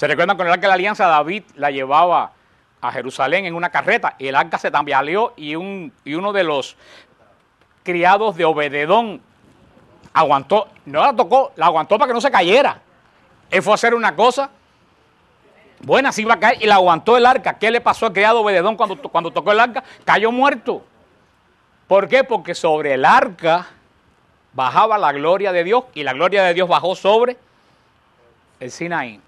Se recuerdan con el arca de la alianza, David la llevaba a Jerusalén en una carreta. y El arca se tambaleó y, un, y uno de los criados de Obededón aguantó, no la tocó, la aguantó para que no se cayera. Él fue a hacer una cosa buena, se iba a caer y la aguantó el arca. ¿Qué le pasó al criado Obededón cuando, cuando tocó el arca? Cayó muerto. ¿Por qué? Porque sobre el arca bajaba la gloria de Dios y la gloria de Dios bajó sobre el Sinaí.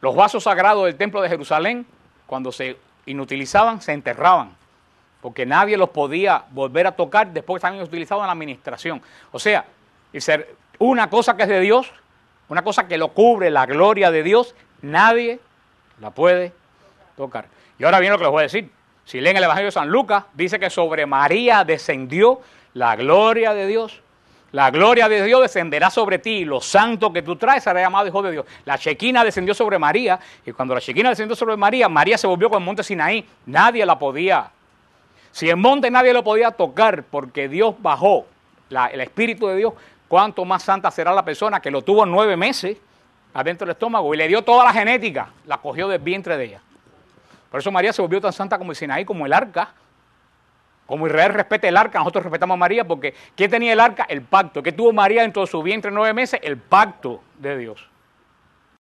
Los vasos sagrados del templo de Jerusalén, cuando se inutilizaban, se enterraban, porque nadie los podía volver a tocar después que se utilizados en la administración. O sea, una cosa que es de Dios, una cosa que lo cubre la gloria de Dios, nadie la puede tocar. Y ahora viene lo que les voy a decir. Si leen el Evangelio de San Lucas, dice que sobre María descendió la gloria de Dios la gloria de Dios descenderá sobre ti, lo santo que tú traes será llamado Hijo de Dios. La chequina descendió sobre María, y cuando la chequina descendió sobre María, María se volvió con el monte Sinaí. Nadie la podía. Si el monte nadie lo podía tocar porque Dios bajó, el Espíritu de Dios, cuánto más santa será la persona que lo tuvo nueve meses adentro del estómago y le dio toda la genética, la cogió del vientre de ella. Por eso María se volvió tan santa como el Sinaí, como el arca, como Israel respeta el arca, nosotros respetamos a María porque ¿qué tenía el arca? El pacto. ¿Qué tuvo María dentro de su vientre nueve meses? El pacto de Dios.